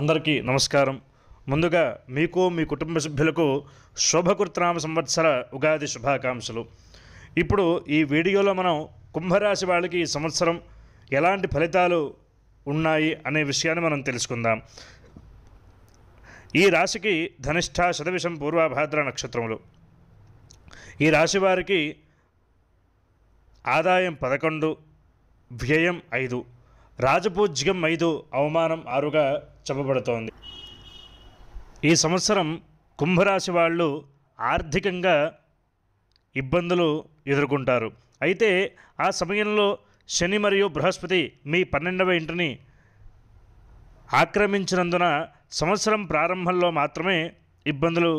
అందరికీ నమస్కారం ముందుగా మీకు మీ కుటుంబ సభ్యులకు శుభకృత్నామ సంవత్సర ఉగాది శుభాకాంక్షలు ఇప్పుడు ఈ వీడియోలో మనం కుంభరాశి వాళ్ళకి ఈ సంవత్సరం ఎలాంటి ఫలితాలు ఉన్నాయి అనే విషయాన్ని మనం తెలుసుకుందాం ఈ రాశికి ధనిష్ట శతవిషం పూర్వాభాద్ర నక్షత్రములు ఈ రాశి వారికి ఆదాయం పదకొండు వ్యయం ఐదు రాజపూజ్యం ఐదు అవమానం ఆరుగా చెప్పబడుతోంది ఈ సంవత్సరం కుంభరాశి వాళ్ళు ఆర్థికంగా ఇబ్బందులు ఎదుర్కొంటారు అయితే ఆ సమయంలో శని మరియు బృహస్పతి మీ పన్నెండవ ఇంటిని ఆక్రమించినందున సంవత్సరం ప్రారంభంలో మాత్రమే ఇబ్బందులు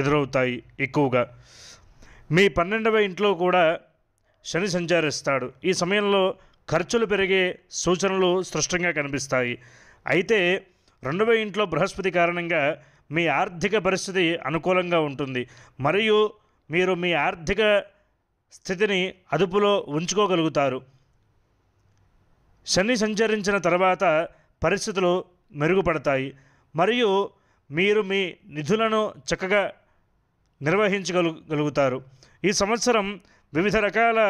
ఎదురవుతాయి ఎక్కువగా మీ పన్నెండవ ఇంట్లో కూడా శని సంచారిస్తాడు ఈ సమయంలో ఖర్చులు పెరిగే సూచనలు స్పష్టంగా కనిపిస్తాయి అయితే రెండవ ఇంట్లో బృహస్పతి కారణంగా మీ ఆర్థిక పరిస్థితి అనుకూలంగా ఉంటుంది మరియు మీరు మీ ఆర్థిక స్థితిని అదుపులో ఉంచుకోగలుగుతారు శని సంచరించిన తర్వాత పరిస్థితులు మెరుగుపడతాయి మరియు మీరు మీ నిధులను చక్కగా నిర్వహించగలుగుతారు ఈ సంవత్సరం వివిధ రకాల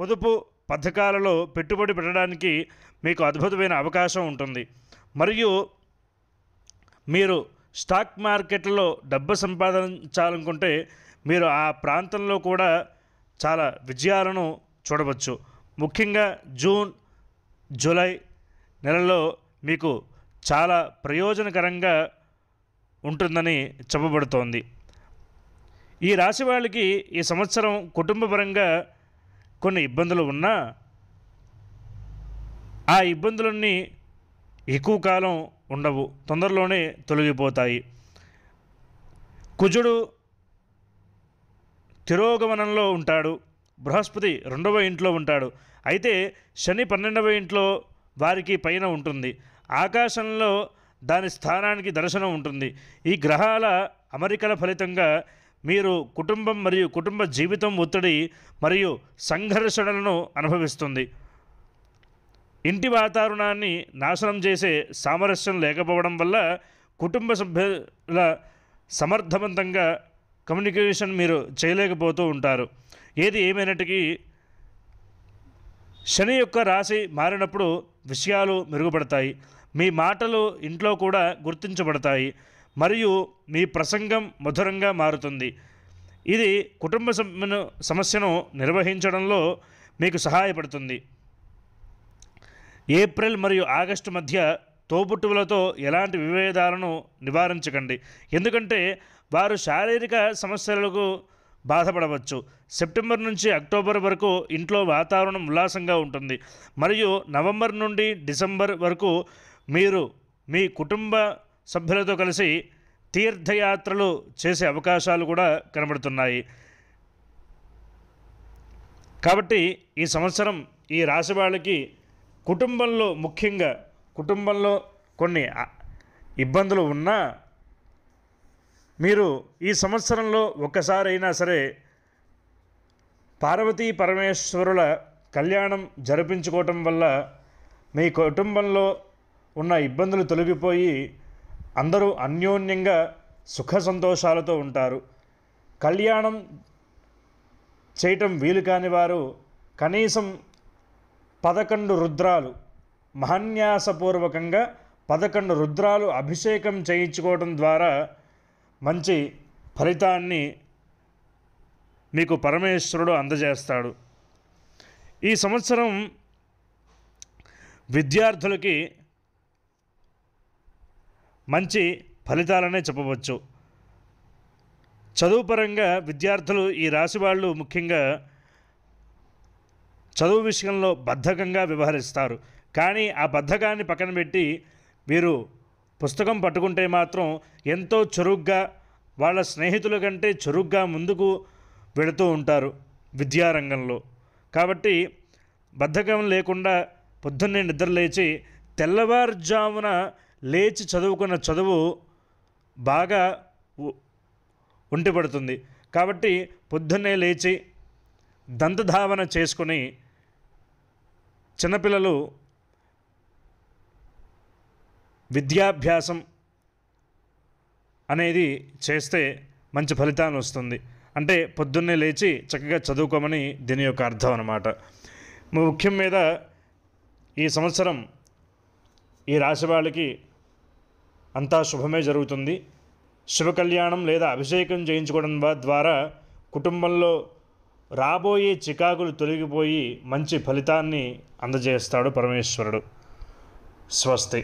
పొదుపు పథకాలలో పెట్టుబడి పెట్టడానికి మీకు అద్భుతమైన అవకాశం ఉంటుంది మరియు మీరు స్టాక్ మార్కెట్లో డబ్బు సంపాదించాలనుకుంటే మీరు ఆ ప్రాంతంలో కూడా చాలా విజయాలను చూడవచ్చు ముఖ్యంగా జూన్ జూలై నెలలో మీకు చాలా ప్రయోజనకరంగా ఉంటుందని చెప్పబడుతోంది ఈ రాశి వాళ్ళకి ఈ సంవత్సరం కుటుంబపరంగా కొన్ని ఇబ్బందులు ఉన్నా ఆ ఇబ్బందులన్నీ ఎక్కువ కాలం ఉండవు తొందరలోనే తొలగిపోతాయి కుజుడు తిరోగమనంలో ఉంటాడు బృహస్పతి రెండవ ఇంట్లో ఉంటాడు అయితే శని పన్నెండవ ఇంట్లో వారికి పైన ఉంటుంది ఆకాశంలో దాని స్థానానికి దర్శనం ఉంటుంది ఈ గ్రహాల అమరికల ఫలితంగా మీరు కుటుంబం మరియు కుటుంబ జీవితం ఒత్తిడి మరియు సంఘర్షణలను అనుభవిస్తుంది ఇంటి వాతావరణాన్ని నాశనం చేసే సామరస్యం లేకపోవడం వల్ల కుటుంబ సభ్యుల సమర్థవంతంగా కమ్యూనికేషన్ మీరు చేయలేకపోతూ ఉంటారు ఏది ఏమైనటికీ శని యొక్క రాశి మారినప్పుడు విషయాలు మెరుగుపడతాయి మీ మాటలు ఇంట్లో కూడా గుర్తించబడతాయి మరియు మీ ప్రసంగం మధురంగా మారుతుంది ఇది కుటుంబ సమస్యను నిర్వహించడంలో మీకు సహాయపడుతుంది ఏప్రిల్ మరియు ఆగస్టు మధ్య తోబుట్టువులతో ఎలాంటి విభేదాలను నివారించకండి ఎందుకంటే వారు శారీరక సమస్యలకు బాధపడవచ్చు సెప్టెంబర్ నుంచి అక్టోబర్ వరకు ఇంట్లో వాతావరణం ఉల్లాసంగా ఉంటుంది మరియు నవంబర్ నుండి డిసెంబర్ వరకు మీరు మీ కుటుంబ సభ్యులతో కలిసి తీర్థయాత్రలు చేసే అవకాశాలు కూడా కనబడుతున్నాయి కాబట్టి ఈ సంవత్సరం ఈ రాశి వాళ్ళకి కుటుంబంలో ముఖ్యంగా కుటుంబంలో కొన్ని ఇబ్బందులు ఉన్నా మీరు ఈ సంవత్సరంలో ఒక్కసారైనా సరే పార్వతీ పరమేశ్వరుల కళ్యాణం జరిపించుకోవటం వల్ల మీ కుటుంబంలో ఉన్న ఇబ్బందులు తొలగిపోయి అందరూ అన్యోన్యంగా సుఖ సంతోషాలతో ఉంటారు కళ్యాణం చేయటం వీలు కాని వారు కనీసం పదకొండు రుద్రాలు మహాన్యాసపూర్వకంగా పదకొండు రుద్రాలు అభిషేకం చేయించుకోవడం ద్వారా మంచి ఫలితాన్ని మీకు పరమేశ్వరుడు అందజేస్తాడు ఈ సంవత్సరం విద్యార్థులకి మంచి ఫలితాలనే చెప్పవచ్చు చదువుపరంగా విద్యార్థులు ఈ రాశి వాళ్ళు ముఖ్యంగా చదువు విషయంలో బద్ధకంగా వ్యవహరిస్తారు కానీ ఆ బద్ధకాన్ని పక్కన పెట్టి వీరు పుస్తకం పట్టుకుంటే మాత్రం ఎంతో చురుగ్గా వాళ్ళ స్నేహితుల కంటే చురుగ్గా ముందుకు వెళుతూ ఉంటారు విద్యారంగంలో కాబట్టి బద్ధకం లేకుండా పొద్దున్నే నిద్ర లేచి తెల్లవారుజామున లేచి చదువుకున్న చదువు బాగా ఉంటిపడుతుంది కాబట్టి పొద్దున్నే లేచి దంతధావన చేసుకుని చిన్నపిల్లలు విద్యాభ్యాసం అనేది చేస్తే మంచి ఫలితాలు వస్తుంది అంటే పొద్దున్నే లేచి చక్కగా చదువుకోమని దీని యొక్క అర్థం అన్నమాట ముఖ్యం మీద ఈ సంవత్సరం ఈ రాశి వాళ్ళకి అంతా శుభమే జరుగుతుంది శివ కళ్యాణం లేదా అభిషేకం చేయించుకోవడం ద్వారా కుటుంబంలో రాబోయే చికాకులు తొలగిపోయి మంచి ఫలితాన్ని అందజేస్తాడు పరమేశ్వరుడు స్వస్తి